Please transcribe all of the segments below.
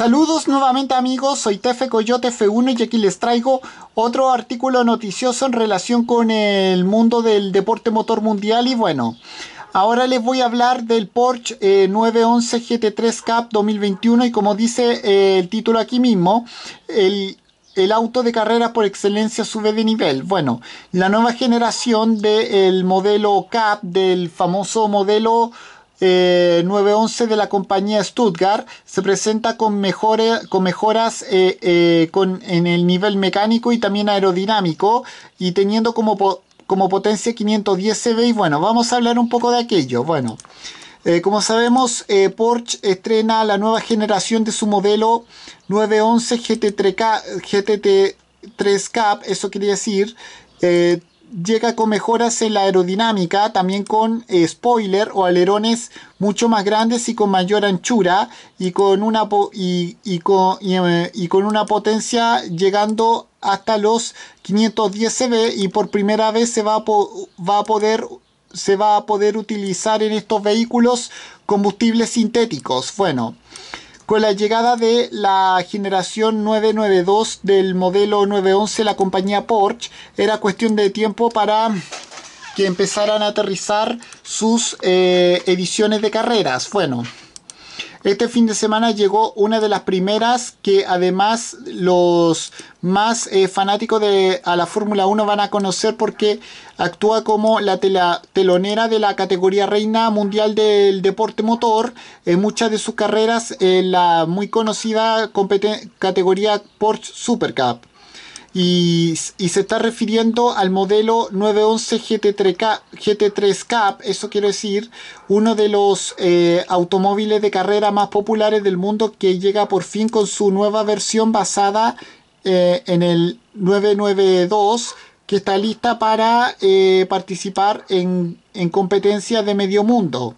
Saludos nuevamente amigos, soy Tefe Coyote F1 y aquí les traigo otro artículo noticioso en relación con el mundo del deporte motor mundial y bueno, ahora les voy a hablar del Porsche 911 GT3 CAP 2021 y como dice eh, el título aquí mismo, el el auto de carrera por excelencia sube de nivel. Bueno, la nueva generación del modelo CAP, del famoso modelo 911 eh, de la compañía Stuttgart se presenta con, mejores, con mejoras eh, eh, en el nivel mecánico y también aerodinámico y teniendo como, como potencia 510 CV y bueno, vamos a hablar un poco de aquello. Bueno, como sabemos Porsche estrena la nueva generación de su modelo 911 GT3K, 3 Cap, eso quiere decir, llega con mejoras en la aerodinámica, también con eh, spoiler o alerones mucho más grandes y con mayor anchura y con una, y, eh, una potencia llegando hasta los 510 CV y por primera vez se va a, va a poder se va a poder utilizar en estos vehículos combustibles sintéticos. Bueno, con la llegada de la generación 992 del modelo 911, la compañía Porsche era cuestión de tiempo para que empezaran a aterrizar sus eh, ediciones de carreras. Bueno, este fin de semana llegó una de las primeras que además los más eh, fanáticos de a la Fórmula 1 van a conocer porque actúa como la telonera de la categoría reina mundial del deporte motor. En muchas de sus carreras en eh, la muy conocida categoría Porsche Supercup. Y, se está refiriendo al modelo 911 gt 3 Cup, eso quiero decir, uno de los eh, automóviles de carrera más populares del mundo que llega por fin con su nueva versión basada eh, en el 992 que está lista para eh, participar en, en competencias de medio mundo.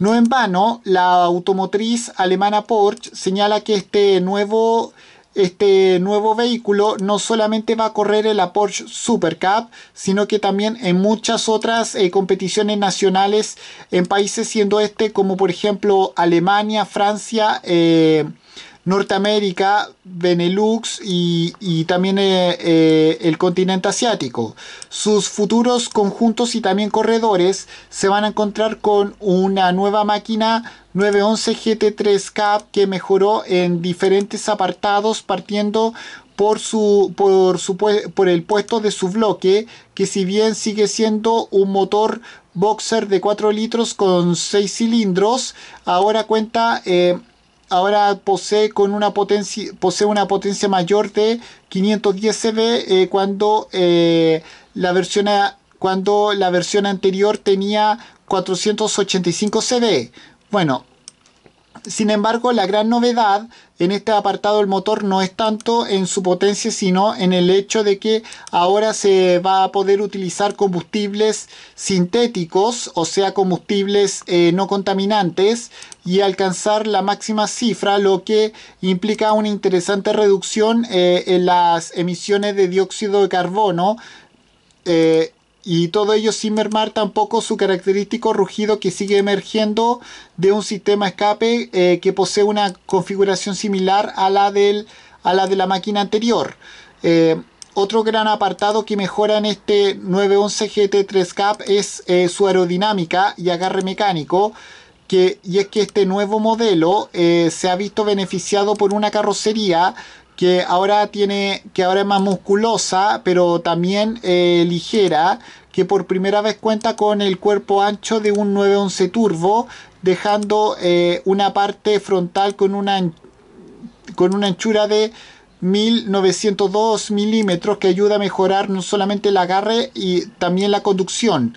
No en vano, la automotriz alemana Porsche señala que este nuevo este nuevo vehículo no solamente va a correr en la Porsche Super Cup, sino que también en muchas otras eh, competiciones nacionales en países siendo este como por ejemplo Alemania, Francia, eh, Norteamérica, Benelux y, también eh, eh, el continente asiático. Sus futuros conjuntos y también corredores se van a encontrar con una nueva máquina 911 gt 3 cap que mejoró en diferentes apartados partiendo por su, por por el puesto de su bloque que si bien sigue siendo un motor boxer de 4 litros con 6 cilindros ahora cuenta eh, ahora posee, con una potencia, una potencia mayor de 510 cb eh, cuando, eh, la versión cuando la versión anterior tenía 485 cb. Bueno, sin embargo, la gran novedad en este apartado del motor no es tanto en su potencia, sino en el hecho de que ahora se va a poder utilizar combustibles sintéticos, o sea, combustibles eh, no contaminantes, y alcanzar la máxima cifra, lo que implica una interesante reducción eh, en las emisiones de dióxido de carbono. Eh, y todo ello sin mermar tampoco su característico rugido que sigue emergiendo de un sistema escape eh, que posee una configuración similar a la, del, a la de la máquina anterior. Eh, otro gran apartado que mejora en este 911 GT3 Cap es eh, su aerodinámica y agarre mecánico. Que, y es que este nuevo modelo se ha visto beneficiado por una carrocería que ahora tiene que ahora es más musculosa pero también eh, ligera que por primera vez cuenta con el cuerpo ancho de un 911 turbo dejando eh, una parte frontal con una con una anchura de 1902 milímetros que ayuda a mejorar no solamente el agarre y también la conducción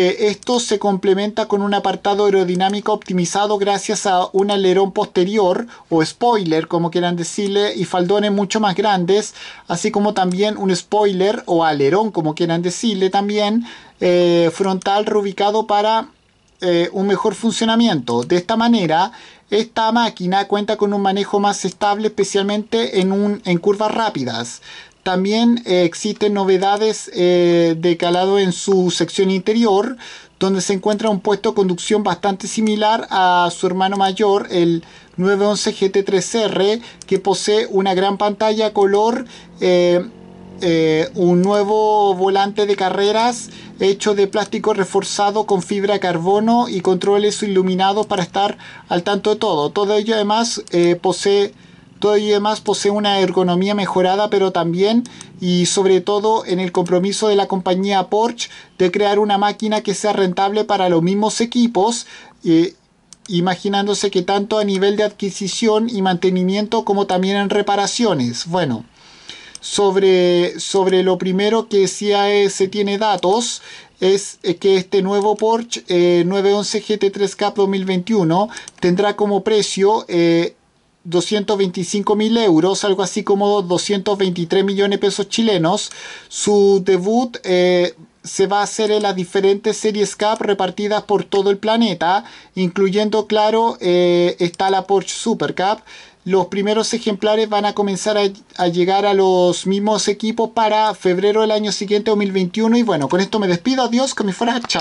esto se complementa con un apartado aerodinámico optimizado gracias a un alerón posterior o spoiler, como quieran decirle, y faldones mucho más grandes, así como también un spoiler o alerón, como quieran decirle también, eh, frontal reubicado para eh, un mejor funcionamiento. De esta manera, esta máquina cuenta con un manejo más estable, especialmente en curvas rápidas. También eh, existen novedades eh, de calado en su sección interior, donde se encuentra un puesto de conducción bastante similar a su hermano mayor, el 911 GT3R, que posee una gran pantalla color, eh, un nuevo volante de carreras hecho de plástico reforzado con fibra de carbono y controles iluminados para estar al tanto de todo. Todo ello además posee todo ello demás posee una ergonomía mejorada, pero también y sobre todo en el compromiso de la compañía Porsche de crear una máquina que sea rentable para los mismos equipos. Eh, imaginándose que tanto a nivel de adquisición y mantenimiento como también en reparaciones. Bueno, sobre, sobre lo primero que sí se tiene datos es eh, que este nuevo Porsche 911 gt 3 CAP 2021 tendrá como precio eh, 225 mil euros, algo así como 223 millones de pesos chilenos. Su debut eh, se va a hacer en las diferentes series CAP repartidas por todo el planeta, incluyendo, claro, eh, está la Porsche Super Cup. Los primeros ejemplares van a comenzar a, llegar a los mismos equipos para febrero del año siguiente, 2021. Y bueno, con esto me despido. Adiós, que me fuera. Chao.